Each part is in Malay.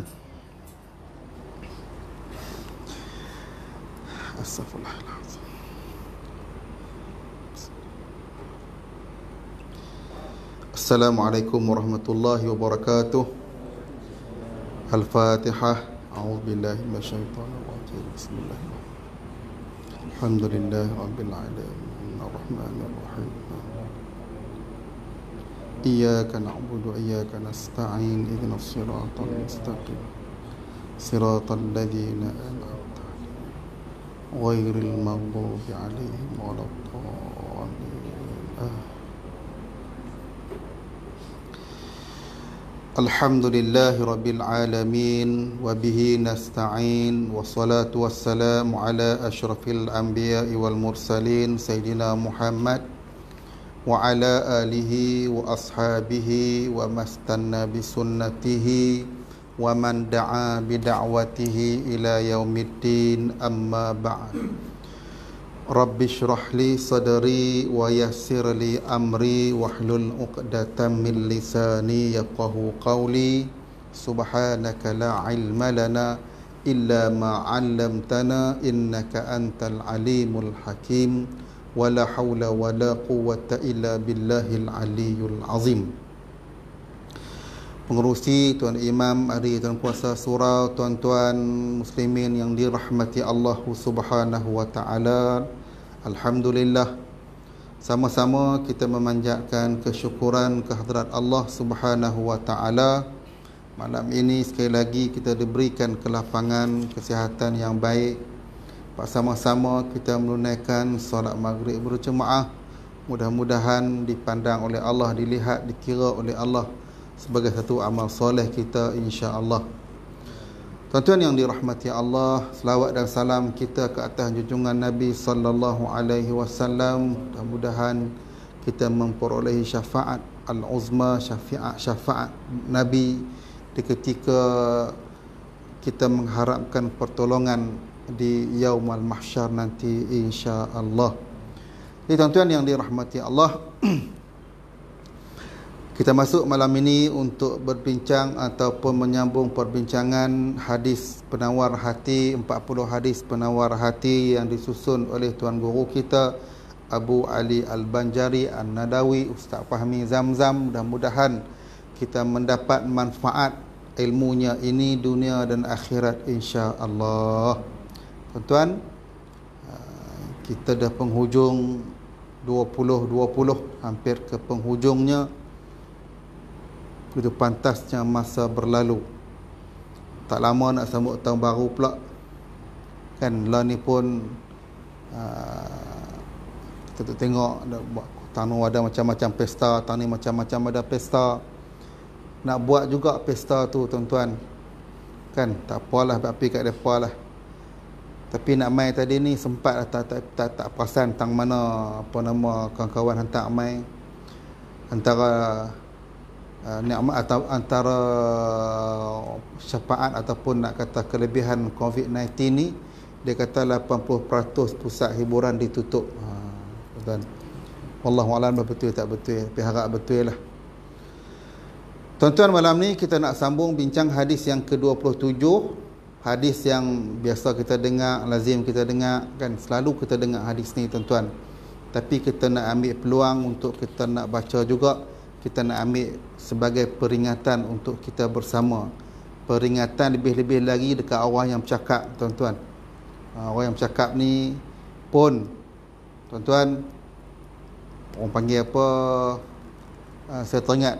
استغفر الله العظيم السلام عليكم ورحمة الله وبركاته الفاتحة أعوذ بالله من الشيطان الرجيم بسم الله الرحمن الرحيم الحمد لله رب العالمين الرحمن الرحيم إياك نعبد وإياك نستعين إذن الصراط المستقيم صراط الذين أنعمت عليهم غير المغضوب عليهم ولا الضالين الحمد لله رب العالمين وبه نستعين والصلاة والسلام على أشرف الأنبياء والمرسلين سيدنا محمد wa ala alihi wa ashabihi wa mastanna bi sunnatihi wa man da'a bi da'watihi ila yaumiddin amma ba'd Rabbi syrah li sadari wa yassir li amri wa hlul uqdatan min lisani yaqahu qawli Subhanaka la ilma lana illa ma'allamtana innaka antal alimul hakim Subhanaka wala haula wala quwwata illa billahil aliyyil azim Pengerusi tuan imam hari tuan puasa surau tuan-tuan muslimin yang dirahmati Allah Subhanahu wa taala alhamdulillah sama-sama kita memanjatkan kesyukuran kehadrat Allah Subhanahu wa taala malam ini sekali lagi kita diberikan kelapangan kesihatan yang baik Pak sama-sama kita menunaikan solat maghrib berjemaah mudah-mudahan dipandang oleh Allah dilihat dikira oleh Allah sebagai satu amal soleh kita insya-Allah Tuan-tuan yang dirahmati Allah, selawat dan salam kita ke atas junjungan Nabi sallallahu alaihi wasallam. Mudah-mudahan kita memperoleh syafaat al-uzma, syafaat syafaat Nabi di ketika kita mengharapkan pertolongan di yaumul mahsyar nanti insyaallah. Jadi tuan-tuan yang dirahmati Allah kita masuk malam ini untuk berbincang ataupun menyambung perbincangan hadis penawar hati 40 hadis penawar hati yang disusun oleh tuan guru kita Abu Ali Al-Banjari An-Nadawi Ustaz Fahmi Zamzam mudah-mudahan kita mendapat manfaat ilmunya ini dunia dan akhirat insya-Allah. Tuan-tuan uh, Kita dah penghujung 2020 Hampir ke penghujungnya Begitu pantasnya masa berlalu Tak lama nak sambut tahun baru pula Kan lah ni pun uh, Kita tu tengok Tahun ada macam-macam pesta Tahun ni macam-macam ada pesta Nak buat juga pesta tu tuan-tuan Kan tak apalah Tapi kat depan lah tapi nak mai tadi ni sempat tak tak tak, tak perasan tentang mana apa nama kawan-kawan hantar mai antara uh, eh, nikmat atau antara syafaat ataupun nak kata kelebihan COVID-19 ni dia kata 80% pusat hiburan ditutup ha, dan wallahu alam betul tak betul tapi harap betul lah Tuan-tuan malam ni kita nak sambung bincang hadis yang ke-27 hadis yang biasa kita dengar, lazim kita dengar kan selalu kita dengar hadis ni tuan-tuan. Tapi kita nak ambil peluang untuk kita nak baca juga, kita nak ambil sebagai peringatan untuk kita bersama. Peringatan lebih-lebih lagi dekat orang yang bercakap tuan-tuan. Orang ah, yang bercakap ni pun tuan-tuan orang panggil apa ah, saya teringat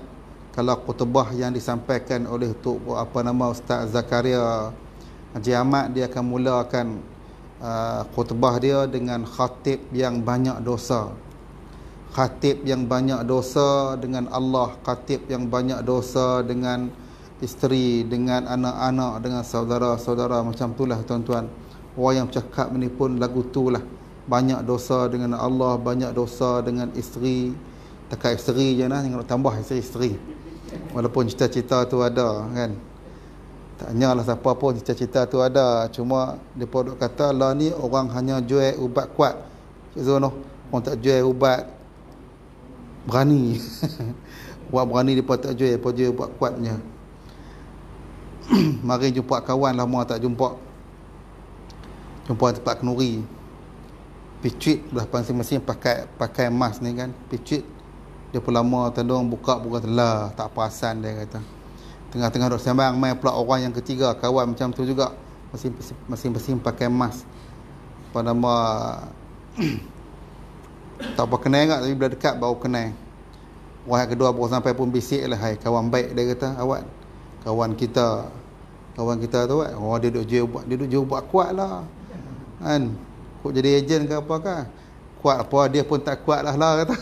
kalau kutubah yang disampaikan oleh tu apa nama Ustaz Zakaria Haji Ahmad dia akan mulakan uh, khutbah dia dengan khatib yang banyak dosa khatib yang banyak dosa dengan Allah khatib yang banyak dosa dengan isteri dengan anak-anak dengan saudara-saudara macam itulah tuan-tuan orang yang cakap ni pun lagu tu lah banyak dosa dengan Allah banyak dosa dengan isteri dekat isteri je lah jangan tambah isteri-isteri walaupun cerita-cerita tu ada kan tanya lah siapa pun cita-cita tu ada cuma depa duk kata lah ni orang hanya jual ubat kuat cik zono orang tak jual ubat berani buat berani depa tak jual depa jual ubat kuatnya mari jumpa kawan lama tak jumpa jumpa tempat kenuri picit belah pancing mesin pakai pakai mask ni kan picit dia pun lama tolong buka buka telah tak perasan dia kata tengah-tengah duduk sembang main pula orang yang ketiga kawan macam tu juga masing-masing pakai emas apa nama tak apa kenal ingat tapi bila dekat baru kenal orang kedua baru sampai pun bisik lah hai, kawan baik dia kata awak kawan kita kawan kita tu kan oh, dia duduk jauh buat dia duduk jauh buat kuat lah kan kok jadi ejen ke apa kan kuat apa dia pun tak kuat lah lah kata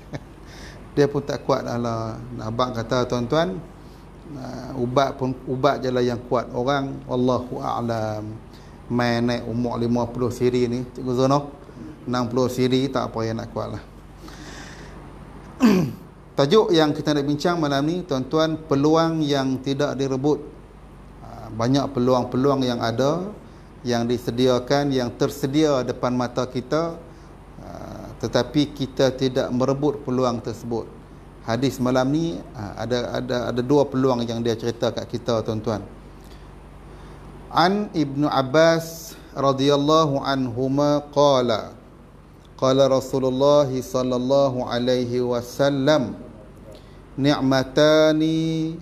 dia pun tak kuat lah lah abang kata tuan-tuan uh, ubat pun ubat jelah yang kuat orang wallahu a'lam main naik umur 50 siri ni cikgu Zono 60 siri tak apa yang nak kuat lah. tajuk yang kita nak bincang malam ni tuan-tuan peluang yang tidak direbut ah, banyak peluang-peluang yang ada yang disediakan yang tersedia depan mata kita ah, tetapi kita tidak merebut peluang tersebut hadis malam ni ah, ada ada ada dua peluang yang dia cerita kat kita tuan-tuan. An Ibnu Abbas radhiyallahu anhuma qala qala Rasulullah sallallahu alaihi wasallam ni'matani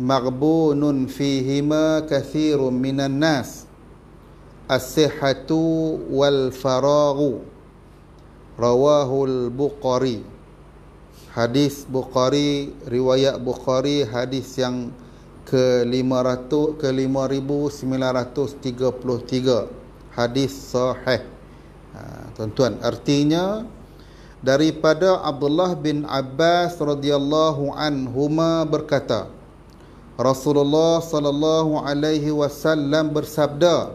maghbunun fihima kathirun minan nas as-sihhatu wal faraghu rawahu al-Bukhari hadis Bukhari riwayat Bukhari hadis yang ke 500 ke 5933 hadis sahih ha, tuan-tuan artinya daripada Abdullah bin Abbas radhiyallahu anhuma berkata Rasulullah sallallahu alaihi wasallam bersabda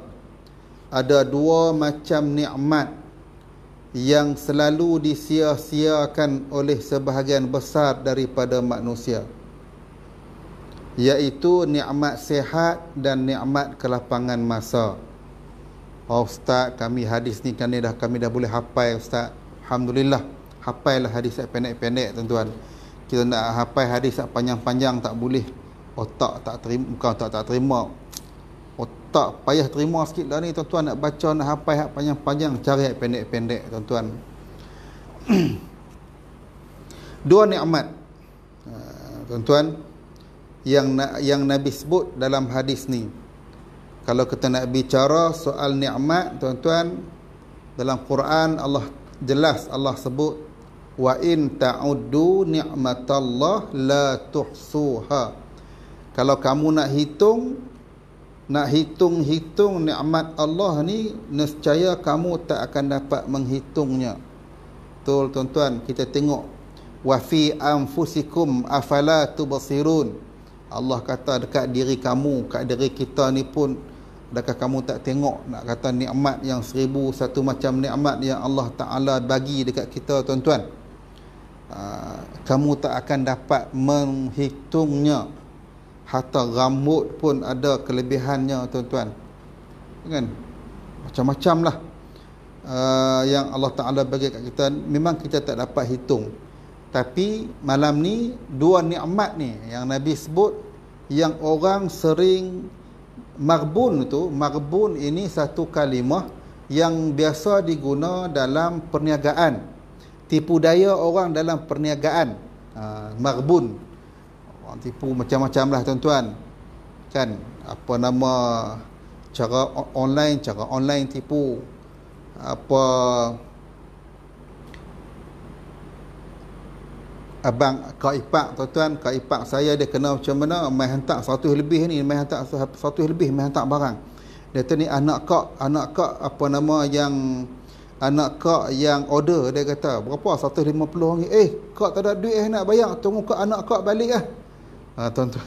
ada dua macam nikmat yang selalu disia-siakan oleh sebahagian besar daripada manusia iaitu nikmat sehat dan nikmat kelapangan masa. Oh, ustaz, kami hadis ni kan dah kami dah boleh hafal ustaz. Alhamdulillah. Hafailah hadis yang pendek-pendek tuan-tuan. Kita nak hafal hadis yang panjang-panjang tak boleh. Otak tak terima, muka tak tak terima tak payah terima sikit dah ni tuan-tuan nak baca nak hafal hak panjang-panjang cari hak pendek-pendek tuan-tuan dua nikmat ha, tuan-tuan yang yang nabi sebut dalam hadis ni kalau kita nak bicara soal nikmat tuan-tuan dalam Quran Allah jelas Allah sebut wa in ta'uddu ni'matallah la tuhsuha kalau kamu nak hitung nak hitung-hitung nikmat Allah ni nescaya kamu tak akan dapat menghitungnya. Betul tuan-tuan, kita tengok wa fi anfusikum afala tubsirun. Allah kata dekat diri kamu, kat diri kita ni pun adakah kamu tak tengok nak kata nikmat yang seribu satu macam nikmat yang Allah Taala bagi dekat kita tuan-tuan. Uh, kamu tak akan dapat menghitungnya. Hatta rambut pun ada kelebihannya tuan-tuan Kan? Macam-macam lah uh, Yang Allah Ta'ala bagi kat kita Memang kita tak dapat hitung Tapi malam ni Dua ni'mat ni yang Nabi sebut Yang orang sering Marbun tu Marbun ini satu kalimah Yang biasa diguna dalam perniagaan Tipu daya orang dalam perniagaan uh, Marbun tipu macam-macam lah tuan-tuan kan apa nama cara online cara online tipu apa abang kak ipak tuan-tuan kak ipak saya dia kena macam mana main hantar satu lebih ni main hantar satu lebih main hantar barang dia kata ni anak kak anak kak apa nama yang anak kak yang order dia kata berapa 150 ringgit eh kak tak ada duit eh nak bayar tunggu kak anak kak balik lah eh ha, tuan-tuan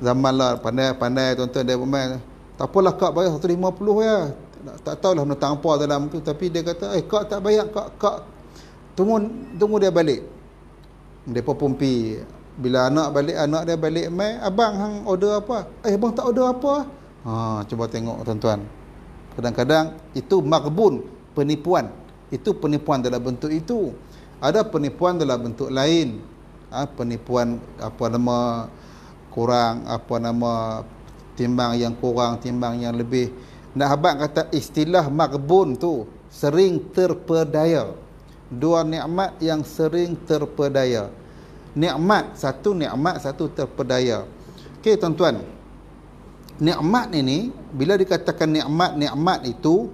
zaman lah pandai-pandai tuan-tuan dia bermain tak apalah kak bayar 150 ya tak, tak tahulah menentang apa dalam tu tapi dia kata eh kak tak bayar kak kak tunggu tunggu dia balik dia pun pergi bila anak balik anak dia balik mai abang hang order apa eh abang tak order apa ha cuba tengok tuan-tuan kadang-kadang itu makbun penipuan itu penipuan dalam bentuk itu ada penipuan dalam bentuk lain ha, penipuan apa nama kurang apa nama timbang yang kurang timbang yang lebih nak habaq kata istilah makbun tu sering terpedaya dua nikmat yang sering terpedaya nikmat satu nikmat satu terpedaya okey tuan-tuan nikmat ini bila dikatakan nikmat nikmat itu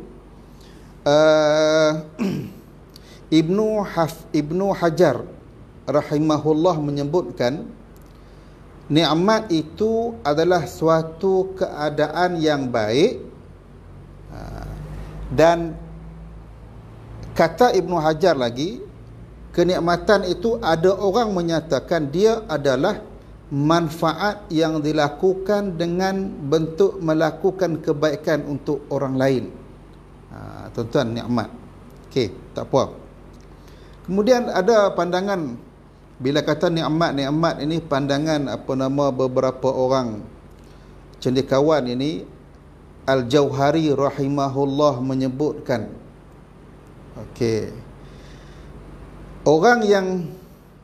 uh, Ibnu Haf Ibnu Hajar rahimahullah menyebutkan nikmat itu adalah suatu keadaan yang baik ha. dan kata Ibnu Hajar lagi kenikmatan itu ada orang menyatakan dia adalah manfaat yang dilakukan dengan bentuk melakukan kebaikan untuk orang lain ha, tuan-tuan nikmat okey tak apa kemudian ada pandangan bila kata nikmat nikmat ini pandangan apa nama beberapa orang cendekiawan ini Al Jauhari rahimahullah menyebutkan okey orang yang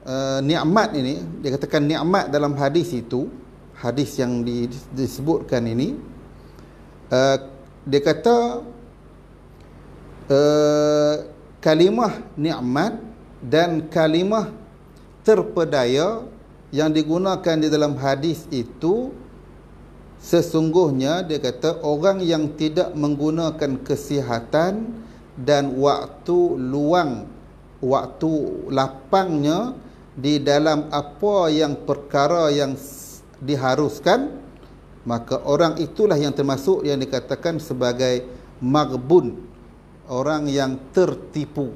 uh, nikmat ini dia dikatakan nikmat dalam hadis itu hadis yang di, disebutkan ini uh, dia kata uh, kalimah nikmat dan kalimah terpedaya yang digunakan di dalam hadis itu sesungguhnya dia kata orang yang tidak menggunakan kesihatan dan waktu luang waktu lapangnya di dalam apa yang perkara yang diharuskan maka orang itulah yang termasuk yang dikatakan sebagai magbun orang yang tertipu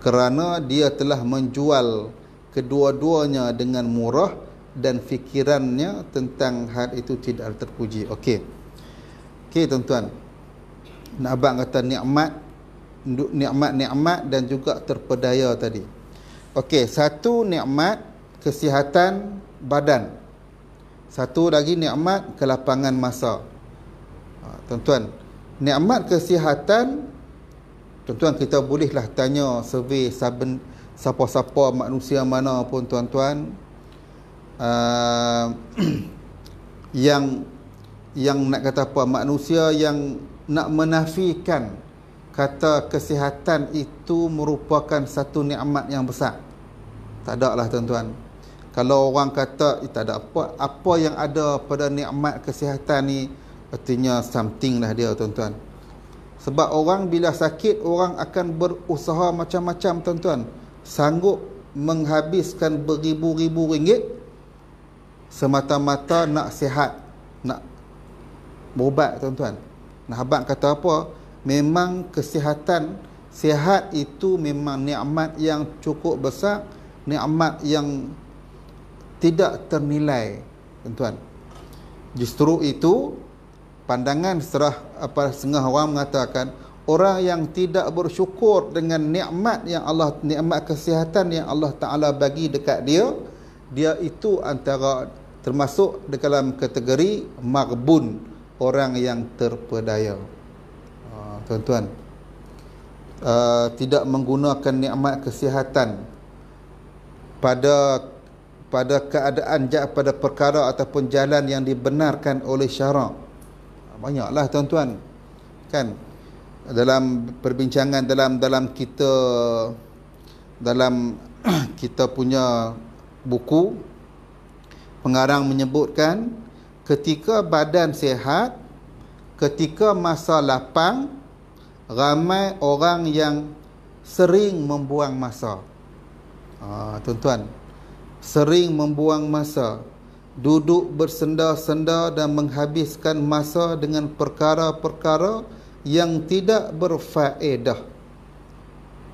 kerana dia telah menjual kedua-duanya dengan murah dan fikirannya tentang hal itu tidak terpuji okey okey tuan-tuan nabak kata nikmat nikmat-nikmat dan juga terpedaya tadi okey satu nikmat kesihatan badan satu lagi nikmat kelapangan masa ha, tuan-tuan nikmat kesihatan Tuan-tuan kita bolehlah tanya survey saben siapa-siapa manusia mana pun tuan-tuan uh, yang yang nak kata apa manusia yang nak menafikan kata kesihatan itu merupakan satu nikmat yang besar. Tak ada lah tuan-tuan. Kalau orang kata eh, tak ada apa apa yang ada pada nikmat kesihatan ni artinya something lah dia tuan-tuan. Sebab orang bila sakit orang akan berusaha macam-macam tuan-tuan. Sanggup menghabiskan beribu-ribu ringgit semata-mata nak sihat, nak berubat tuan-tuan. Nah, abang kata apa? Memang kesihatan, sihat itu memang nikmat yang cukup besar, nikmat yang tidak ternilai, tuan-tuan. Justru itu pandangan setelah apa setengah orang mengatakan orang yang tidak bersyukur dengan nikmat yang Allah nikmat kesihatan yang Allah Taala bagi dekat dia dia itu antara termasuk dalam kategori magbun orang yang terpedaya ah, tuan-tuan uh, tidak menggunakan nikmat kesihatan pada pada keadaan pada perkara ataupun jalan yang dibenarkan oleh syarak banyaklah tuan-tuan kan dalam perbincangan dalam dalam kita dalam kita punya buku pengarang menyebutkan ketika badan sihat ketika masa lapang ramai orang yang sering membuang masa ah tuan-tuan sering membuang masa duduk bersendar-sendar dan menghabiskan masa dengan perkara-perkara yang tidak berfaedah.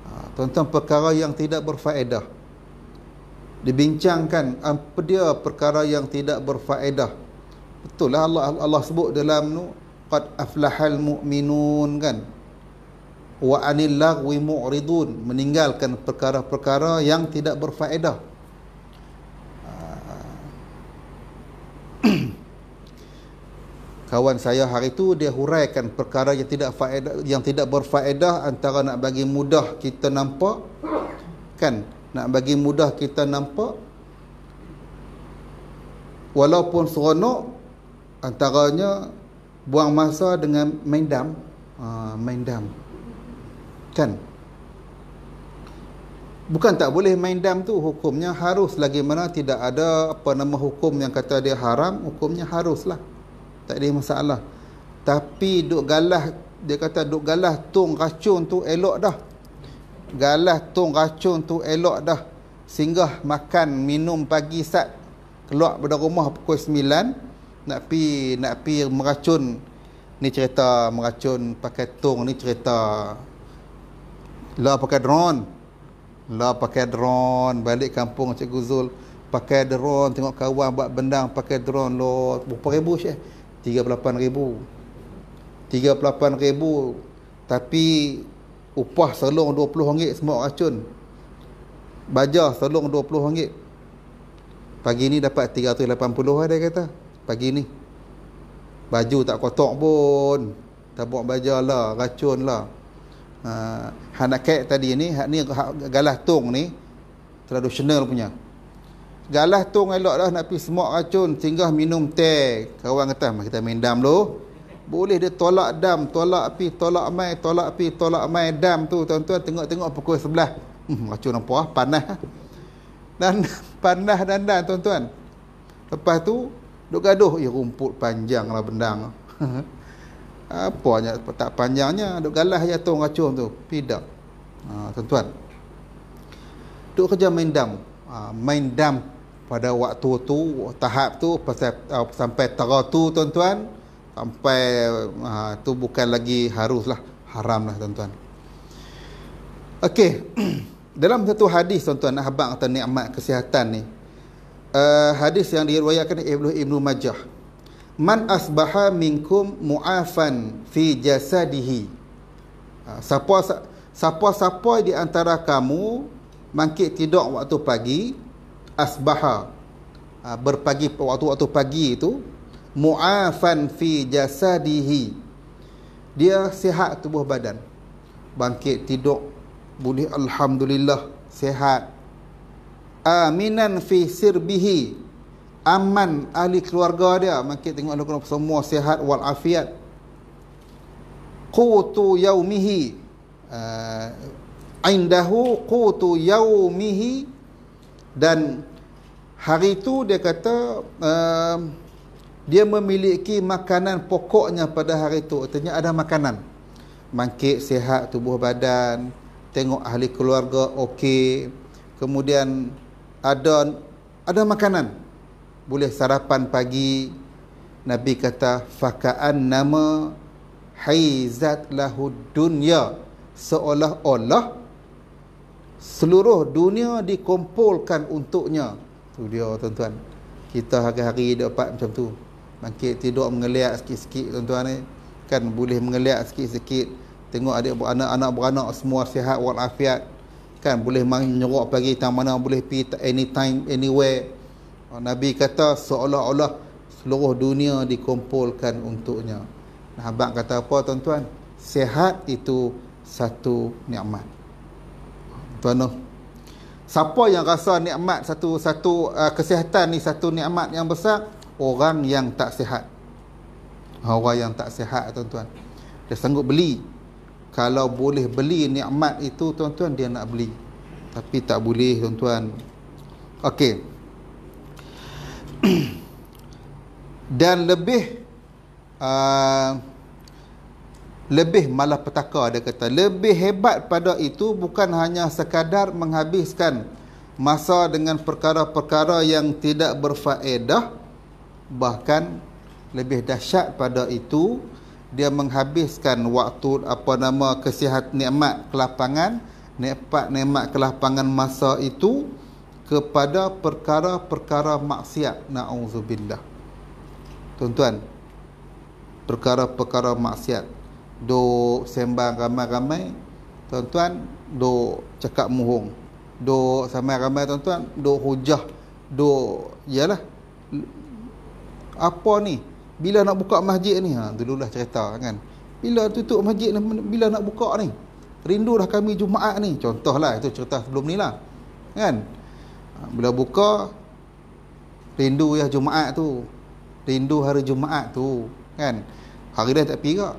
Ha, tuan-tuan, perkara yang tidak berfaedah. Dibincangkan apa dia perkara yang tidak berfaedah. Betul lah Allah, Allah sebut dalam nu qad aflahal mu'minun kan wa anil lagwi mu'ridun meninggalkan perkara-perkara yang tidak berfaedah kawan saya hari tu dia huraikan perkara yang tidak faedah yang tidak berfaedah antara nak bagi mudah kita nampak kan nak bagi mudah kita nampak walaupun seronok antaranya buang masa dengan main dam ha, main dam kan bukan tak boleh main dam tu hukumnya harus lagi mana tidak ada apa nama hukum yang kata dia haram hukumnya haruslah tak ada masalah. Tapi duk galah, dia kata duk galah tung racun tu elok dah. Galah tung racun tu elok dah. Singgah makan, minum pagi sat. Keluar dari rumah pukul 9. Nak pi nak pi meracun. Ni cerita meracun pakai tung ni cerita. Lah pakai drone. Lah pakai drone. Balik kampung Cikgu Zul. Pakai drone. Tengok kawan buat bendang pakai drone. Lah berapa ribu syekh. 38,000 ribu, tapi upah selong 20 ringgit semua racun baja selong 20 ringgit pagi ni dapat 380 lah dia kata pagi ni baju tak kotak pun tak buat baja lah racun lah uh, ha, hanakek tadi ni hak ni galah tong ni tradisional punya galah tu elok dah nak pergi semak racun singgah minum teh kawan kata mari kita main dam dulu boleh dia tolak dam tolak pi tolak mai tolak pi tolak mai dam tu tuan-tuan tengok-tengok pukul sebelah hmm, racun apa ah panas dan panah dan dan tuan-tuan lepas tu duk gaduh ya rumput panjang lah bendang apa hanya tak panjangnya duk galah ya tung racun tu tidak ha, ah, tuan-tuan duk kerja main dam Uh, main dam pada waktu tu tahap tu uh, sampai tara tu tuan-tuan sampai uh, tu bukan lagi haruslah haramlah tuan-tuan okey dalam satu hadis tuan-tuan habaq atau nikmat kesihatan ni uh, hadis yang diriwayatkan Ibnu Ibnu Majah man asbaha minkum muafan fi jasadihi uh, siapa-siapa uh, di antara kamu bangkit tidur waktu pagi asbaha ah, berpagi waktu-waktu pagi itu muafan fi jasadihi dia sihat tubuh badan bangkit tidur boleh alhamdulillah sihat aminan fi sirbihi aman ahli keluarga dia makin tengok anak semua sihat wal afiat qutu yaumihi uh, indahu qutu yaumihi dan Hari itu dia kata uh, dia memiliki makanan pokoknya pada hari itu. Artinya ada makanan. Mangkit sihat tubuh badan, tengok ahli keluarga okey. Kemudian ada ada makanan. Boleh sarapan pagi. Nabi kata fakaan nama haizat lahu dunya seolah-olah seluruh dunia dikumpulkan untuknya Tu dia tuan-tuan. Kita hari-hari dapat macam tu. Bangkit tidur mengeliat sikit-sikit tuan-tuan ni. Eh. Kan boleh mengeliat sikit-sikit. Tengok adik beranak, anak beranak semua sihat walafiat. Kan boleh menyeruk pergi tak mana boleh pergi anytime, anywhere. Oh, Nabi kata seolah-olah seluruh dunia dikumpulkan untuknya. Nah, abang kata apa tuan-tuan? Sihat itu satu nikmat. Tuan-tuan. Siapa yang rasa nikmat satu satu uh, kesihatan ni satu nikmat yang besar? Orang yang tak sihat. Orang yang tak sihat tuan-tuan. Dia sanggup beli. Kalau boleh beli nikmat itu tuan-tuan dia nak beli. Tapi tak boleh tuan-tuan. Okey. Dan lebih uh, lebih malah petaka dia kata lebih hebat pada itu bukan hanya sekadar menghabiskan masa dengan perkara-perkara yang tidak berfaedah bahkan lebih dahsyat pada itu dia menghabiskan waktu apa nama kesihat nikmat kelapangan nikmat nikmat kelapangan masa itu kepada perkara-perkara maksiat na'udzubillah tuan-tuan perkara-perkara maksiat duk sembang ramai-ramai tuan-tuan duk cakap muhung duk sama ramai tuan-tuan duk hujah duk yalah apa ni bila nak buka masjid ni ha dululah cerita kan bila tutup masjid ni bila nak buka ni rindu dah kami jumaat ni lah itu cerita sebelum ni lah kan ha, bila buka rindu ya jumaat tu rindu hari jumaat tu kan hari dah tak pergi ke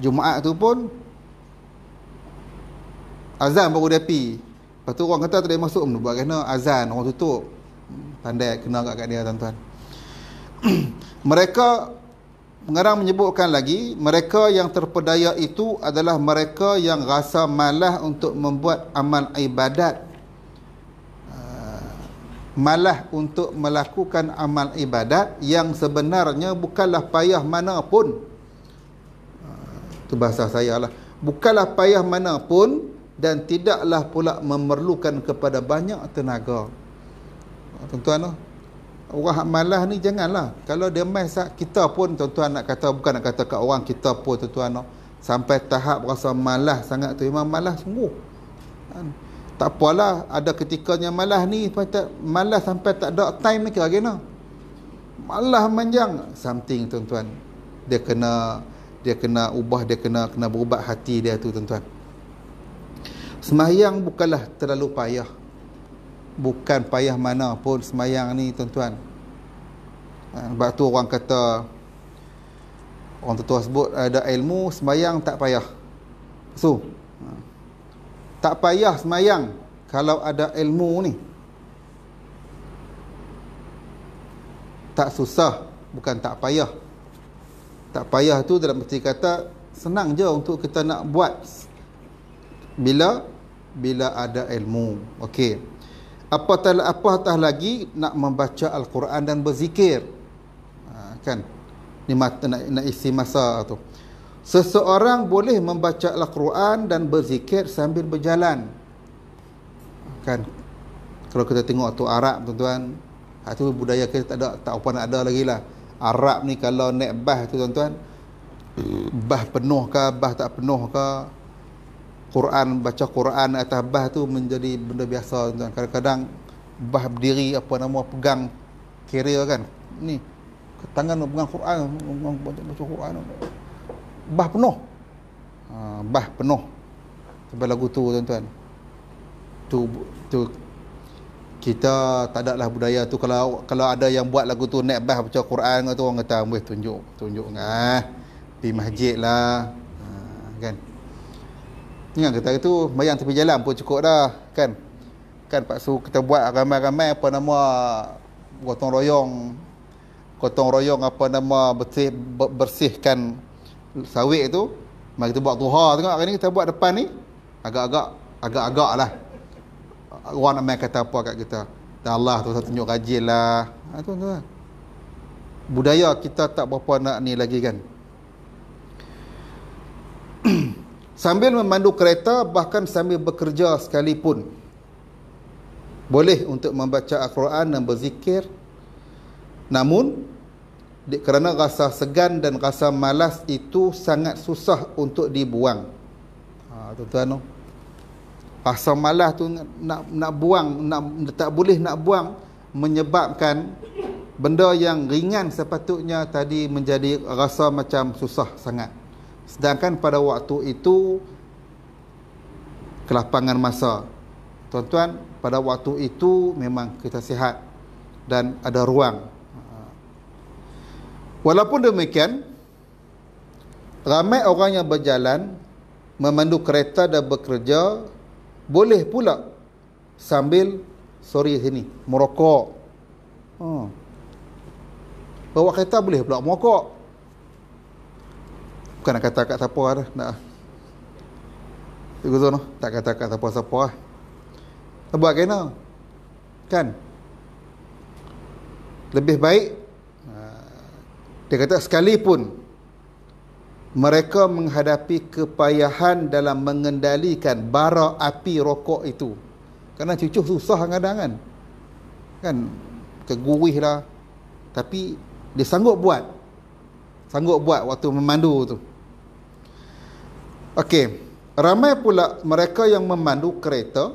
Jumaat tu pun azan baru dia pi. Lepas tu orang kata tak ada masuk pun hmm, buat kena azan orang tutup. Pandai kena agak kat dia tuan-tuan. mereka mengarang menyebutkan lagi mereka yang terpedaya itu adalah mereka yang rasa malah untuk membuat amal ibadat ah, malah untuk melakukan amal ibadat yang sebenarnya bukanlah payah mana pun itu bahasa saya lah. Bukanlah payah manapun dan tidaklah pula memerlukan kepada banyak tenaga. Ah, tuan-tuan lah. Orang hak malas ni janganlah. Kalau dia main kita pun tuan-tuan nak kata, bukan nak kata kat orang kita pun tuan-tuan lah. Sampai tahap rasa malas sangat tu. Memang malas sungguh. Kan? Tak apalah. Ada ketikanya malas ni. Malas sampai tak ada time ni kira-kira. Malas manjang. Something tuan-tuan. Dia kena dia kena ubah dia kena kena berubah hati dia tu tuan-tuan semayang bukanlah terlalu payah bukan payah mana pun semayang ni tuan-tuan ha, sebab tu orang kata orang tua sebut ada ilmu semayang tak payah so ha, tak payah semayang kalau ada ilmu ni tak susah bukan tak payah tak payah tu dalam erti kata senang je untuk kita nak buat bila bila ada ilmu okey apa apatah lagi nak membaca al-Quran dan berzikir ha, kan ni mata nak, nak isi masa tu seseorang boleh membaca al-Quran dan berzikir sambil berjalan kan kalau kita tengok tu Arab tuan-tuan itu ha, budaya kita tak ada tak apa nak ada lagi lah Arab ni kalau naik bas tu tuan-tuan bas penuh ke bas tak penuh ke Quran baca Quran atas bas tu menjadi benda biasa tuan-tuan kadang-kadang bas berdiri apa nama pegang kerja kan ni tangan nak pegang Quran baca, baca Quran bas penuh bah ha, bas penuh sampai lagu tu tuan-tuan tu tu kita tak ada lah budaya tu kalau kalau ada yang buat lagu tu naik bas baca Quran tu orang kata weh tunjuk tunjuk ngah eh. di masjid lah ha, kan ingat kata tu bayang tepi jalan pun cukup dah kan kan pak su kita buat ramai-ramai apa nama gotong royong gotong royong apa nama bersih bersihkan sawit tu mari kita buat tuha tengok hari ni kita buat depan ni agak-agak agak-agak lah orang nak main kata apa kat kita. Dan Allah tu satu tunjuk rajin lah. Ha, tu, tu, Budaya kita tak berapa nak ni lagi kan. sambil memandu kereta bahkan sambil bekerja sekalipun. Boleh untuk membaca Al-Quran dan berzikir. Namun, di, kerana rasa segan dan rasa malas itu sangat susah untuk dibuang. Ha, tuan-tuan, no? rasa malas tu nak nak buang nak tak boleh nak buang menyebabkan benda yang ringan sepatutnya tadi menjadi rasa macam susah sangat sedangkan pada waktu itu kelapangan masa tuan-tuan pada waktu itu memang kita sihat dan ada ruang walaupun demikian ramai orang yang berjalan memandu kereta dan bekerja boleh pula sambil sorry sini merokok hmm. bawa kereta boleh pula merokok bukan nak kata kat siapa lah nak Tunggu tu Tak kata kat siapa-siapa lah. Sebab kena. Kan? Lebih baik. Ha. Dia kata sekalipun mereka menghadapi kepayahan dalam mengendalikan bara api rokok itu kerana cucuk susah kadang-kadang kan kan kegurih lah tapi dia sanggup buat sanggup buat waktu memandu tu Okey, ramai pula mereka yang memandu kereta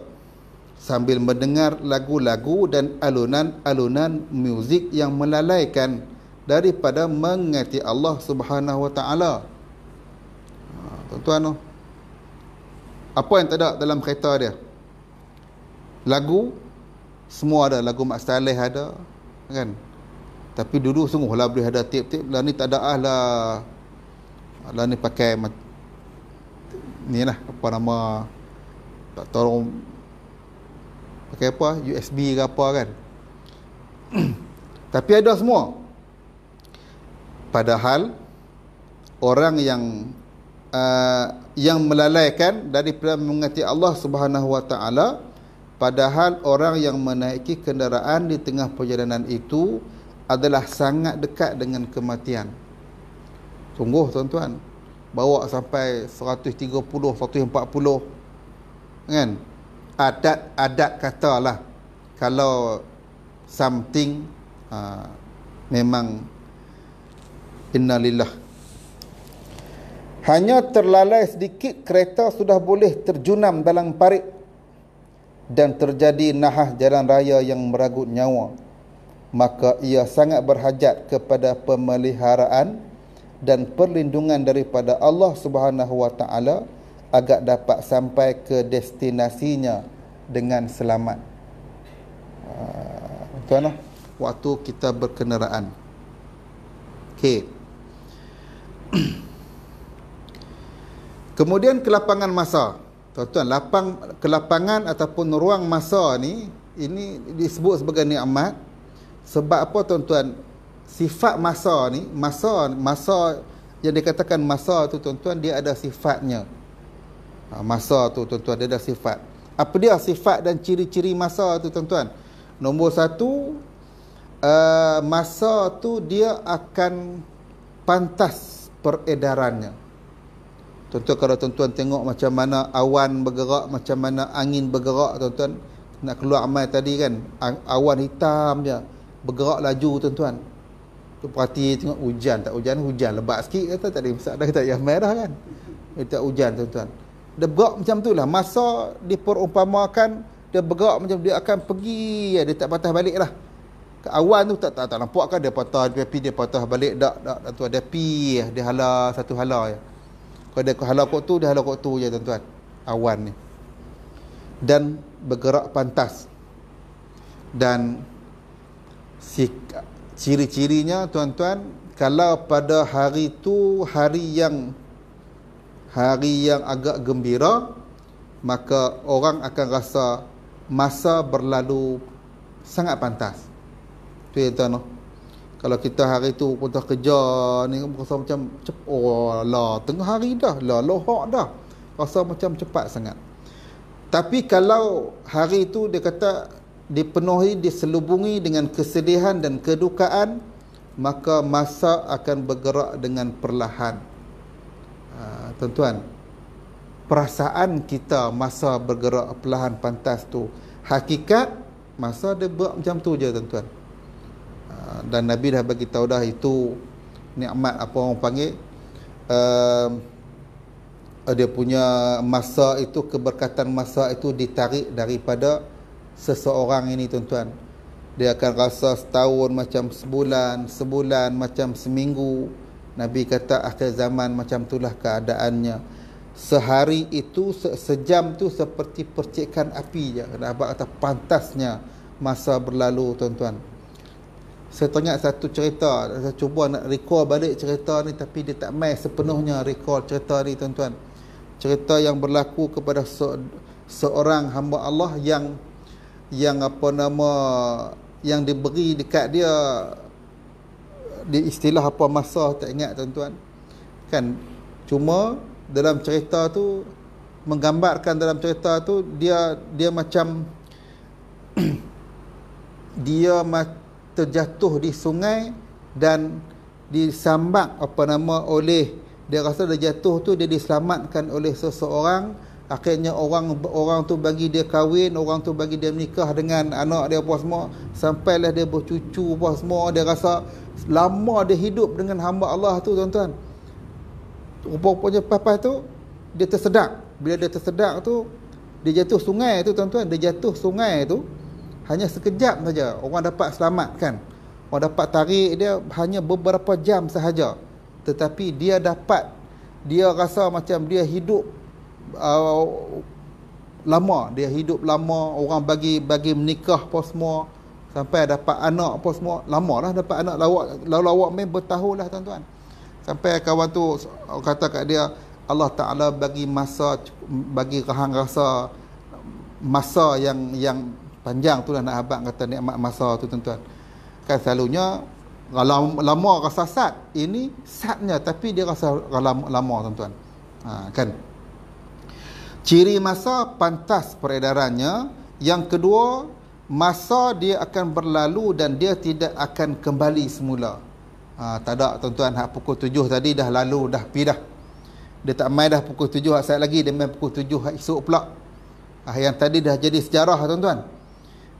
sambil mendengar lagu-lagu dan alunan-alunan muzik yang melalaikan daripada mengati Allah Subhanahu Wa Taala tuan-tuan tu apa yang tak ada dalam kereta dia lagu semua ada lagu Mak Saleh ada kan tapi dulu sungguh lah boleh ada tip-tip lah ni tak ada ah lah lah ni pakai ni lah apa nama tak tahu pakai apa USB ke apa kan tapi ada semua padahal orang yang Uh, yang melalaikan daripada mengerti Allah Subhanahu Wa Taala padahal orang yang menaiki kenderaan di tengah perjalanan itu adalah sangat dekat dengan kematian. Sungguh tuan-tuan, bawa sampai 130, 140 kan? Adat-adat katalah kalau something uh, memang innalillahi hanya terlalai sedikit kereta sudah boleh terjunam dalam parit dan terjadi nahah jalan raya yang meragut nyawa. Maka ia sangat berhajat kepada pemeliharaan dan perlindungan daripada Allah Subhanahu agar dapat sampai ke destinasinya dengan selamat. Tuan lah, waktu kita berkenaraan. Okay. Kemudian kelapangan masa. Tuan-tuan, lapang kelapangan ataupun ruang masa ni ini disebut sebagai nikmat. Sebab apa tuan-tuan? Sifat masa ni, masa masa yang dikatakan masa tu tuan-tuan dia ada sifatnya. Ha, masa tu tuan-tuan dia ada sifat. Apa dia sifat dan ciri-ciri masa tu tuan-tuan? Nombor satu uh, masa tu dia akan pantas peredarannya. Tuan-tuan kalau tuan-tuan tengok macam mana awan bergerak, macam mana angin bergerak tuan-tuan. Nak keluar amal tadi kan, awan hitam je. Bergerak laju tuan-tuan. Tu perhati tengok hujan tak hujan, hujan lebat sikit kata tadi ada masalah kata yang merah kan. Itu eh, hujan tuan-tuan. Dia bergerak macam itulah masa diperumpamakan dia bergerak macam dia akan pergi ya dia tak patah balik lah ke awan tu tak tak, tak nampak kan dia patah dia pergi dia patah balik dak dak tuan dia pi dia hala satu hala ya. Kalau dia halau koktu, dia halau koktu je tuan-tuan. Awan ni. Dan bergerak pantas. Dan si, ciri-cirinya tuan-tuan, kalau pada hari tu hari yang hari yang agak gembira, maka orang akan rasa masa berlalu sangat pantas. Tu yang tuan-tuan kalau kita hari tu pun dah kerja ni rasa macam oh la, tengah hari dah la lohok dah rasa macam cepat sangat tapi kalau hari tu dia kata dipenuhi diselubungi dengan kesedihan dan kedukaan maka masa akan bergerak dengan perlahan ha, tuan-tuan perasaan kita masa bergerak perlahan pantas tu hakikat masa dia buat macam tu je tuan-tuan Ah, dan Nabi dah bagi tahu dah itu nikmat apa orang panggil uh, dia punya masa itu keberkatan masa itu ditarik daripada seseorang ini tuan-tuan dia akan rasa setahun macam sebulan sebulan macam seminggu Nabi kata akhir zaman macam itulah keadaannya sehari itu sejam tu seperti percikan api je nampak kata pantasnya masa berlalu tuan-tuan saya tanya satu cerita saya cuba nak recall balik cerita ni tapi dia tak mai sepenuhnya recall cerita ni tuan-tuan cerita yang berlaku kepada se- seorang hamba Allah yang yang apa nama yang diberi dekat dia di istilah apa masa tak ingat tuan-tuan kan cuma dalam cerita tu menggambarkan dalam cerita tu dia dia macam dia macam terjatuh di sungai dan disambak apa nama oleh dia rasa dia jatuh tu dia diselamatkan oleh seseorang akhirnya orang orang tu bagi dia kahwin orang tu bagi dia menikah dengan anak dia apa semua sampailah dia bercucu apa semua dia rasa lama dia hidup dengan hamba Allah tu tuan-tuan rupa-rupanya papai tu dia tersedak bila dia tersedak tu dia jatuh sungai tu tuan-tuan dia jatuh sungai tu hanya sekejap saja orang dapat selamatkan orang dapat tarik dia hanya beberapa jam sahaja tetapi dia dapat dia rasa macam dia hidup uh, lama dia hidup lama orang bagi bagi menikah apa semua sampai dapat anak apa semua lama lah dapat anak lawak lawak main bertahun tuan-tuan sampai kawan tu kata kat dia Allah Ta'ala bagi masa bagi rahang rasa masa yang yang panjang tu lah nak abang kata nikmat masa tu tuan-tuan kan selalunya lama rasa sat ini satnya tapi dia rasa lama tuan-tuan ha, kan ciri masa pantas peredarannya yang kedua masa dia akan berlalu dan dia tidak akan kembali semula ha, tak ada tuan-tuan pukul 7 tadi dah lalu dah pindah dia tak main dah pukul 7 saat lagi dia main pukul 7 esok pula ha, yang tadi dah jadi sejarah tuan-tuan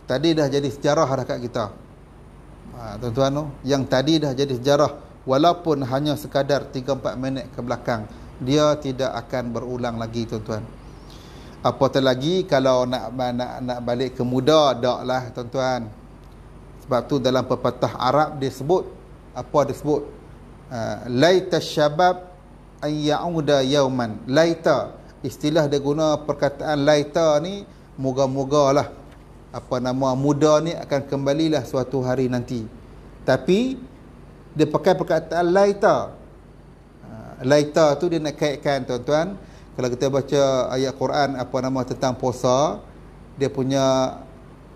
tadi dah jadi sejarah dah kat kita. Ha, tuan-tuan yang tadi dah jadi sejarah walaupun hanya sekadar 3 4 minit ke belakang, dia tidak akan berulang lagi tuan-tuan. Apatah lagi kalau nak nak nak balik ke muda daklah tuan-tuan. Sebab tu dalam pepatah Arab dia sebut apa dia sebut? Ha, laita syabab an ya'uda yauman. Laita istilah dia guna perkataan laita ni moga-mogalah apa nama muda ni akan kembalilah suatu hari nanti tapi dia pakai perkataan laita ha, laita tu dia nak kaitkan tuan-tuan kalau kita baca ayat Quran apa nama tentang puasa dia punya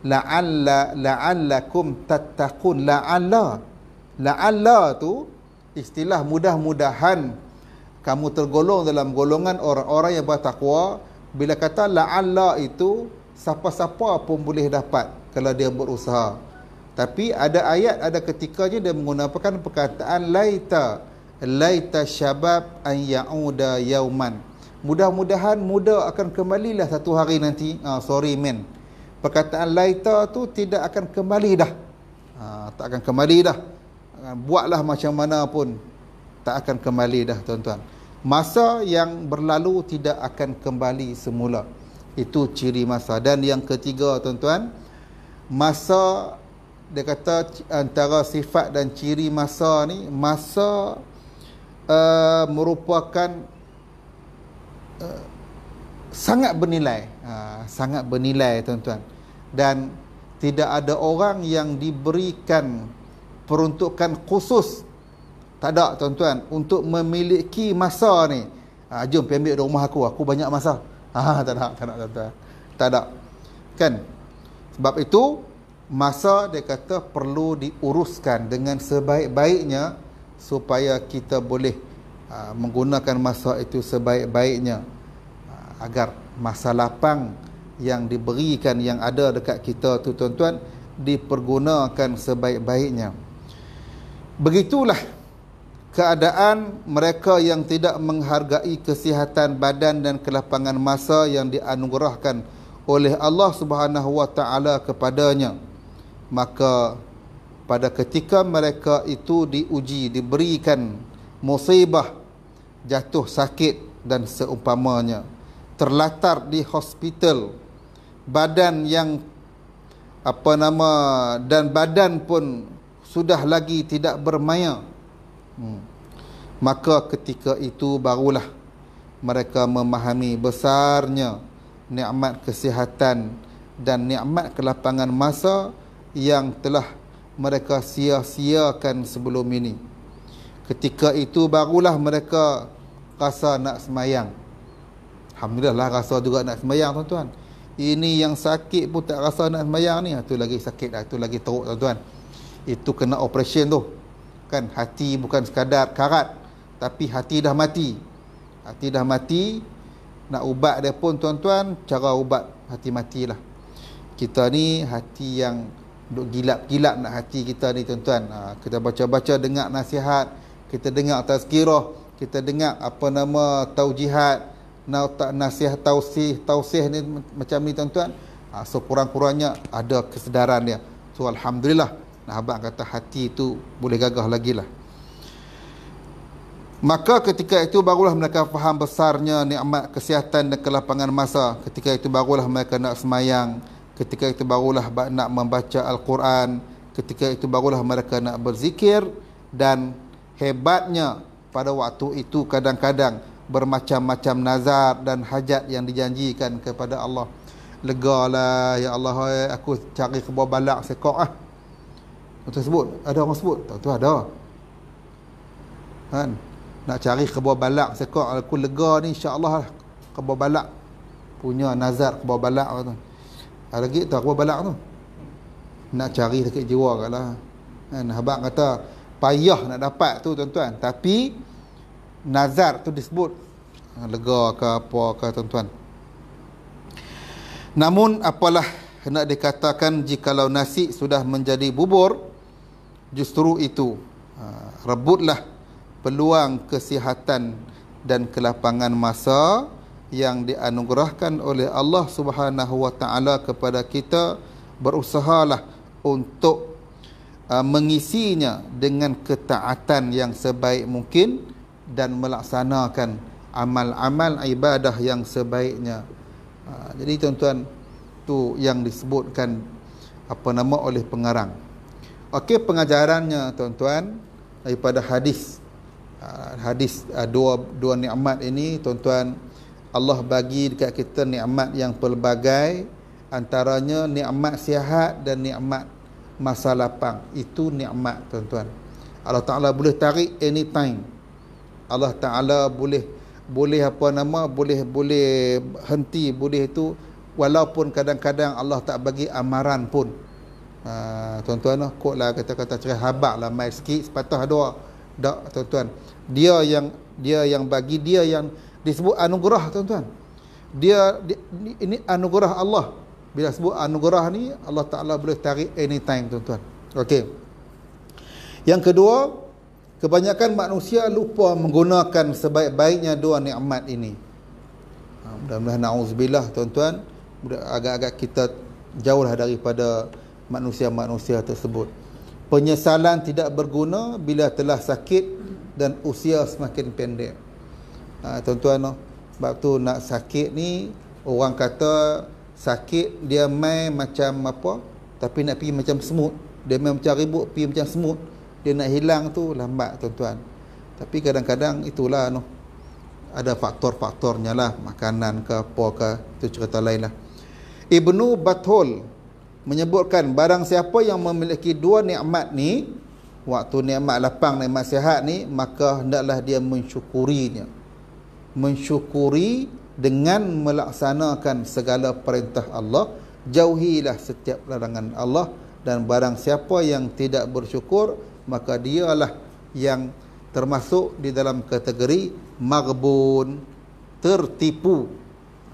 la'alla la'allakum tattaqun la'alla la'alla tu istilah mudah-mudahan kamu tergolong dalam golongan orang-orang yang bertakwa bila kata la'alla itu siapa-siapa pun boleh dapat kalau dia berusaha. Tapi ada ayat ada ketika ketikanya dia menggunakan perkataan laita laita syabab an yauda yauman. Mudah-mudahan muda akan kembalilah satu hari nanti. Ah, sorry men. Perkataan laita tu tidak akan kembali dah. Ah, tak akan kembali dah. Ah, buatlah macam mana pun tak akan kembali dah tuan-tuan. Masa yang berlalu tidak akan kembali semula. Itu ciri masa Dan yang ketiga tuan-tuan Masa Dia kata antara sifat dan ciri masa ni Masa uh, Merupakan uh, Sangat bernilai uh, Sangat bernilai tuan-tuan Dan tidak ada orang yang diberikan Peruntukan khusus Tak ada tuan-tuan Untuk memiliki masa ni uh, Jom pergi ambil rumah aku Aku banyak masa Ha, tak nak, tak nak tuan-tuan. Tak nak. Kan? Sebab itu, masa dia kata perlu diuruskan dengan sebaik-baiknya supaya kita boleh ha, menggunakan masa itu sebaik-baiknya ha, agar masa lapang yang diberikan, yang ada dekat kita tu tuan-tuan, dipergunakan sebaik-baiknya. Begitulah keadaan mereka yang tidak menghargai kesihatan badan dan kelapangan masa yang dianugerahkan oleh Allah Subhanahu wa taala kepadanya maka pada ketika mereka itu diuji diberikan musibah jatuh sakit dan seumpamanya terlatar di hospital badan yang apa nama dan badan pun sudah lagi tidak bermaya hmm. maka ketika itu barulah mereka memahami besarnya nikmat kesihatan dan nikmat kelapangan masa yang telah mereka sia-siakan sebelum ini ketika itu barulah mereka rasa nak semayang Alhamdulillah lah rasa juga nak semayang tuan-tuan ini yang sakit pun tak rasa nak semayang ni Itu ah, lagi sakit lah Itu lagi teruk tuan-tuan Itu kena operation tu kan hati bukan sekadar karat tapi hati dah mati hati dah mati nak ubat dia pun tuan-tuan cara ubat hati matilah kita ni hati yang duk gilap-gilap nak hati kita ni tuan-tuan ha, kita baca-baca dengar nasihat kita dengar tazkirah kita dengar apa nama taujihat nak tak nasihat tausih tausih ni macam ni tuan-tuan ha, so kurang-kurangnya ada kesedaran dia so alhamdulillah Abang kata hati itu boleh gagah lagi lah. Maka ketika itu barulah mereka faham besarnya nikmat kesihatan dan kelapangan masa. Ketika itu barulah mereka nak semayang. Ketika itu barulah nak membaca Al-Quran. Ketika itu barulah mereka nak berzikir. Dan hebatnya pada waktu itu kadang-kadang bermacam-macam nazar dan hajat yang dijanjikan kepada Allah. Lega lah ya Allah aku cari kebawah balak sekok ah. Macam sebut, ada orang sebut, tak tu ada. Kan? Nak cari kebawah balak, sekok aku lega ni insya-Allah lah kebo balak punya nazar kebawah balak tu. Ada lagi tak kebo balak tu? Nak cari dekat jiwa katlah. Kan habaq kata payah nak dapat tu tuan-tuan, tapi nazar tu disebut lega ke apa ke tuan-tuan. Namun apalah nak dikatakan jikalau nasi sudah menjadi bubur, justru itu ha, rebutlah peluang kesihatan dan kelapangan masa yang dianugerahkan oleh Allah Subhanahu Wa Taala kepada kita berusahalah untuk ha, mengisinya dengan ketaatan yang sebaik mungkin dan melaksanakan amal-amal ibadah yang sebaiknya. Ha, jadi tuan-tuan tu yang disebutkan apa nama oleh pengarang. Okey pengajarannya tuan-tuan daripada hadis. Ah, hadis ah, dua dua nikmat ini tuan-tuan Allah bagi dekat kita nikmat yang pelbagai antaranya nikmat sihat dan nikmat masa lapang. Itu nikmat tuan-tuan. Allah Taala boleh tarik anytime. Allah Taala boleh boleh apa nama boleh boleh henti boleh itu walaupun kadang-kadang Allah tak bagi amaran pun. Ha, tuan-tuan uh, kot lah kata-kata cerai habak lah mai sikit sepatah doa tak tuan-tuan dia yang dia yang bagi dia yang disebut anugerah tuan-tuan dia, dia ini anugerah Allah bila sebut anugerah ni Allah Ta'ala boleh tarik anytime tuan-tuan Okey. yang kedua kebanyakan manusia lupa menggunakan sebaik-baiknya dua nikmat ini ha, mudah-mudahan na'uzubillah tuan-tuan agak-agak kita jauhlah daripada manusia-manusia tersebut Penyesalan tidak berguna bila telah sakit dan usia semakin pendek ha, Tuan-tuan, oh, sebab tu nak sakit ni Orang kata sakit dia main macam apa Tapi nak pergi macam semut Dia main macam ribut, pergi macam semut Dia nak hilang tu lambat tuan-tuan Tapi kadang-kadang itulah no. Ada faktor-faktornya lah Makanan ke apa ke Itu cerita lain lah Ibnu Bathol menyebutkan barang siapa yang memiliki dua nikmat ni waktu nikmat lapang nikmat sihat ni maka hendaklah dia mensyukurinya mensyukuri dengan melaksanakan segala perintah Allah jauhilah setiap larangan Allah dan barang siapa yang tidak bersyukur maka dialah yang termasuk di dalam kategori maghbun tertipu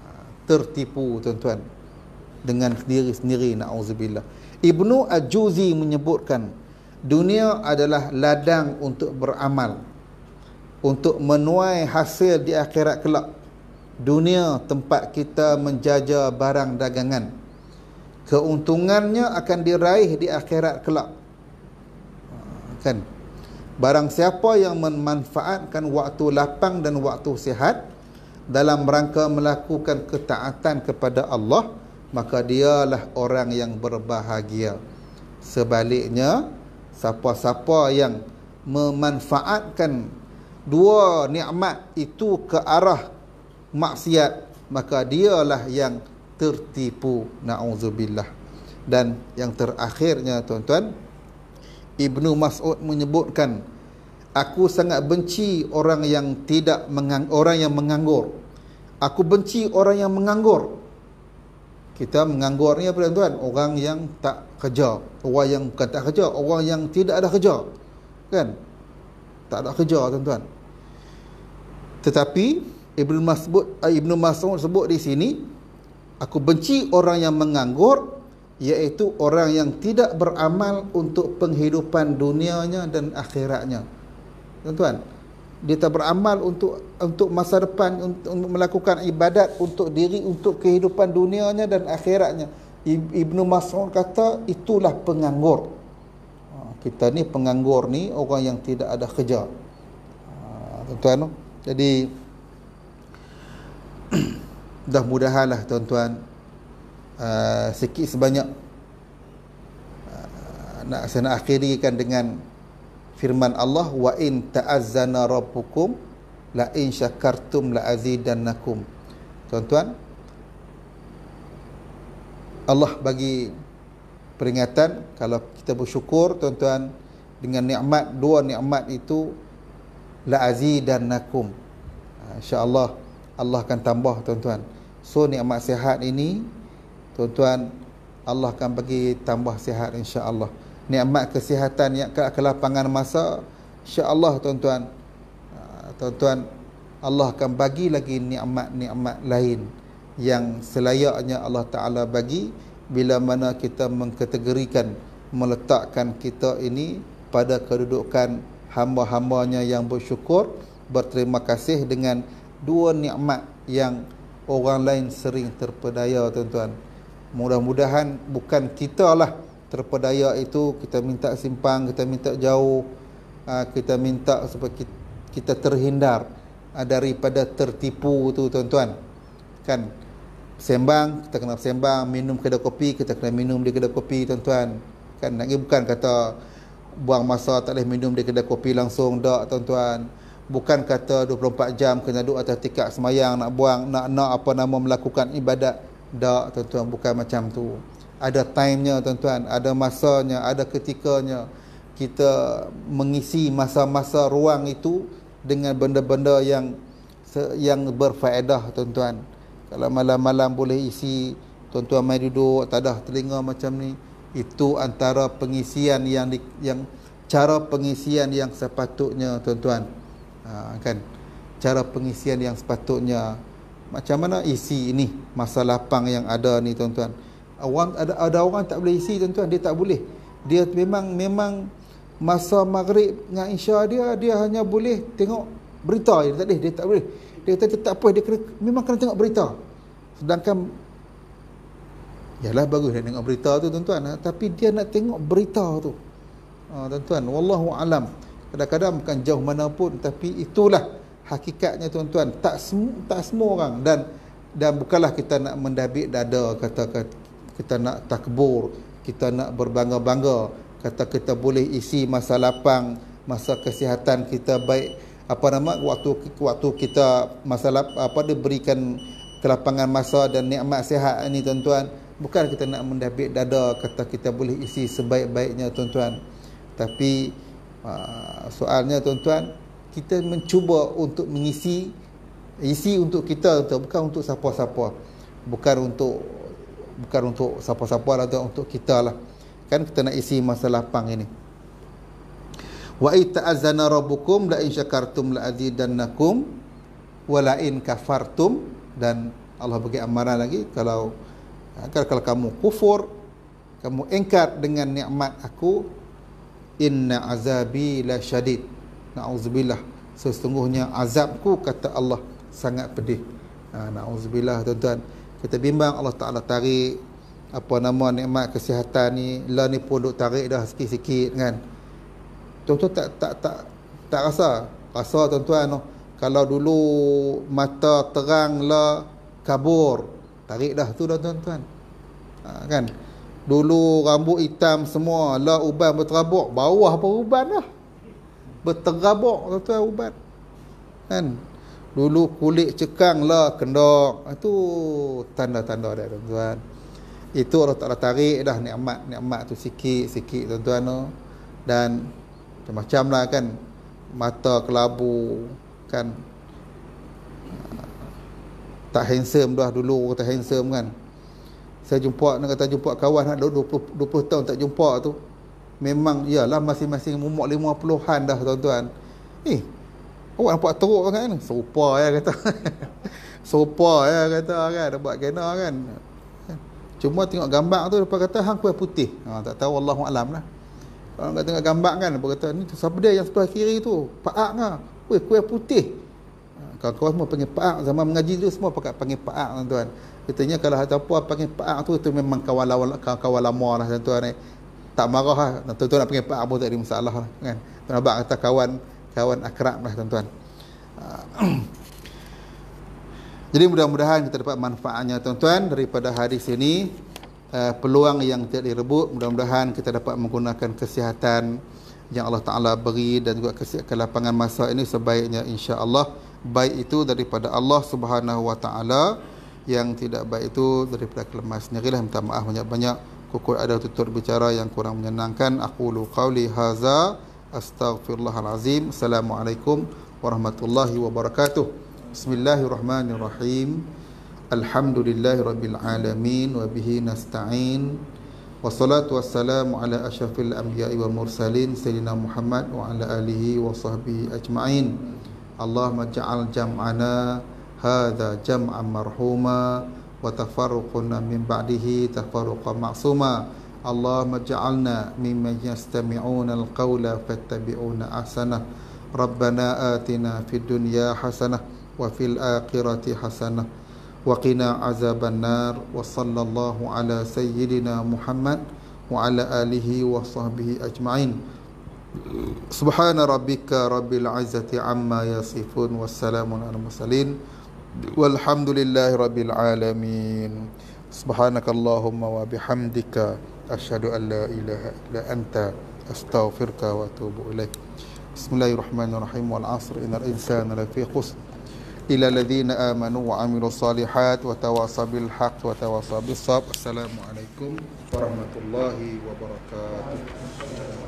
ha, tertipu tuan-tuan dengan sendiri sendiri naudzubillah ibnu ajuzi menyebutkan dunia adalah ladang untuk beramal untuk menuai hasil di akhirat kelak dunia tempat kita menjaja barang dagangan keuntungannya akan diraih di akhirat kelak ha, kan barang siapa yang memanfaatkan waktu lapang dan waktu sihat dalam rangka melakukan ketaatan kepada Allah maka dialah orang yang berbahagia sebaliknya siapa-siapa yang memanfaatkan dua nikmat itu ke arah maksiat maka dialah yang tertipu naudzubillah dan yang terakhirnya tuan-tuan Ibnu Mas'ud menyebutkan aku sangat benci orang yang tidak mengang- orang yang menganggur aku benci orang yang menganggur kita menganggur ni apa tuan-tuan orang yang tak kerja orang yang bukan tak kerja orang yang tidak ada kerja kan tak ada kerja tuan-tuan tetapi Ibnu Mas'ud eh, Ibnu Mas'ud sebut di sini aku benci orang yang menganggur iaitu orang yang tidak beramal untuk penghidupan dunianya dan akhiratnya tuan-tuan dia tak beramal untuk untuk masa depan untuk, untuk melakukan ibadat untuk diri untuk kehidupan dunianya dan akhiratnya Ibnu Mas'ud kata itulah penganggur ha, kita ni penganggur ni orang yang tidak ada kerja ha, tuan-tuan jadi dah mudahlah tuan-tuan uh, sikit sebanyak uh, nak saya nak akhirikan dengan firman Allah wa in ta'azzana rabbukum la in syakartum la azidannakum tuan-tuan Allah bagi peringatan kalau kita bersyukur tuan-tuan dengan nikmat dua nikmat itu la azidannakum ha, Insya Allah Allah akan tambah tuan-tuan so nikmat sihat ini tuan-tuan Allah akan bagi tambah sihat Allah nikmat kesihatan yang ke kelapangan masa insyaallah tuan-tuan ha, tuan-tuan Allah akan bagi lagi nikmat-nikmat lain yang selayaknya Allah Taala bagi bila mana kita mengkategorikan meletakkan kita ini pada kedudukan hamba-hambanya yang bersyukur berterima kasih dengan dua nikmat yang orang lain sering terpedaya tuan-tuan mudah-mudahan bukan kita lah terpedaya itu kita minta simpang kita minta jauh ah, kita minta supaya kita terhindar ah, daripada tertipu tu tuan-tuan kan sembang kita kena sembang minum kedai kopi kita kena minum di kedai kopi tuan-tuan kan lagi bukan kata buang masa tak boleh minum di kedai kopi langsung dak tuan-tuan bukan kata 24 jam kena duduk atas tikar semayang nak buang nak nak apa nama melakukan ibadat dak tuan-tuan bukan macam tu ada timenya tuan-tuan ada masanya ada ketikanya kita mengisi masa-masa ruang itu dengan benda-benda yang yang berfaedah tuan-tuan kalau malam-malam boleh isi tuan-tuan mai duduk tak ada telinga macam ni itu antara pengisian yang di, yang cara pengisian yang sepatutnya tuan-tuan ha, kan cara pengisian yang sepatutnya macam mana isi ini masa lapang yang ada ni tuan-tuan orang ada ada orang tak boleh isi tuan-tuan dia tak boleh dia memang memang masa maghrib dengan isya dia dia hanya boleh tengok berita je tak boleh dia tak boleh dia kata tak apa dia kena, memang kena tengok berita sedangkan ialah bagus dia tengok berita tu tuan-tuan ah, tapi dia nak tengok berita tu ah, tuan-tuan wallahu alam kadang-kadang bukan jauh mana pun tapi itulah hakikatnya tuan-tuan tak semua tak semua orang dan dan bukanlah kita nak mendabik dada kata-kata kita nak takbur, kita nak berbangga-bangga, kata kita boleh isi masa lapang, masa kesihatan kita baik, apa nama waktu waktu kita masa lap, apa dia berikan kelapangan masa dan nikmat sihat ini tuan-tuan, bukan kita nak mendabik dada kata kita boleh isi sebaik-baiknya tuan-tuan. Tapi ah, soalnya tuan-tuan, kita mencuba untuk mengisi isi untuk kita tuan, bukan untuk siapa-siapa. Bukan untuk bukan untuk siapa-siapa lah tuan untuk kita lah kan kita nak isi masa lapang ini wa azana robukum, la in syakartum la azidannakum wa la in kafartum dan Allah bagi amaran lagi kalau kalau kamu kufur kamu engkar dengan nikmat aku inna azabi la syadid na'udzubillah sesungguhnya azabku kata Allah sangat pedih ha, na'udzubillah tuan-tuan kita bimbang Allah Ta'ala tarik apa nama nikmat kesihatan ni la ni pun duk tarik dah sikit-sikit kan tuan-tuan tak, tak tak tak rasa rasa tuan-tuan oh, kalau dulu mata terang la kabur tarik dah tu dah tuan-tuan ha, kan dulu rambut hitam semua la uban berterabuk bawah apa uban lah, berterabuk tuan-tuan uban kan dulu kulit cekang lah kendok itu ah, tanda-tanda dia tuan-tuan itu Allah Ta'ala tarik dah nikmat nikmat tu sikit-sikit tuan-tuan tu dan macam-macam lah kan mata kelabu kan ah, tak handsome dah dulu kata handsome kan saya jumpa nak kata jumpa kawan nak 20 20 tahun tak jumpa tu memang iyalah masing-masing umur 50-an dah tuan-tuan eh Oh, Awak nampak teruk sangat kan? Sopa ya kata. Sopa ya kata kan dapat kena kan. Cuma tengok gambar tu depa kata hang kuih putih. Ha, tak tahu Allah alam lah. Orang kata tengok gambar kan depa kata ni siapa dia yang sebelah kiri tu? Pak ngah. Weh kuih putih. Ha, kawan-kawan semua panggil Pak zaman mengaji tu semua pakai panggil Pak tuan-tuan. Katanya kalau ada apa panggil Pak tu itu memang kawan-kawan kawan lama lah tuan-tuan ni. Eh. Tak marah lah. Tuan-tuan nak panggil Pak pun tak ada masalah lah kan. Tuan-tuan kata kawan kawan akrab lah tuan-tuan. Ah, jadi mudah-mudahan kita dapat manfaatnya tuan-tuan daripada hadis ini. Uh, peluang yang tidak direbut mudah-mudahan kita dapat menggunakan kesihatan yang Allah Taala beri dan juga kesihatan lapangan masa ini sebaiknya insya-Allah baik itu daripada Allah Subhanahu wa taala yang tidak baik itu daripada kelemahan sendiri lah minta maaf banyak-banyak kukul ada tutur bicara yang kurang menyenangkan aku lu qauli hadza Astaghfirullahalazim. Assalamualaikum warahmatullahi wabarakatuh. Bismillahirrahmanirrahim. Alhamdulillahirabbil alamin wa bihi nasta'in. Wassalatu wassalamu ala asyrafil anbiya'i wal mursalin sayyidina Muhammad wa ala alihi wa sahbihi ajma'in. Allahumma ja'al jam'ana hadha jam'an marhuma wa tafarruqna min ba'dihi tafarruqan ma'suma. Ma اللهم اجعلنا ممن يستمعون القول فيتبعون احسنه ربنا اتنا في الدنيا حسنه وفي الاخره حسنه وقنا عذاب النار وصلى الله على سيدنا محمد وعلى اله وصحبه اجمعين سبحان ربك رب العزه عما يصفون والسلام على المرسلين والحمد لله رب العالمين سبحانك اللهم وبحمدك asyhadu an la ilaha illa anta astaghfiruka wa atubu ilaik bismillahirrahmanirrahim wal asr innal insana lafi khusr ila alladhina amanu wa amilus salihat wa tawasaw bil haqq wa tawasaw bis sabr assalamu alaikum warahmatullahi wabarakatuh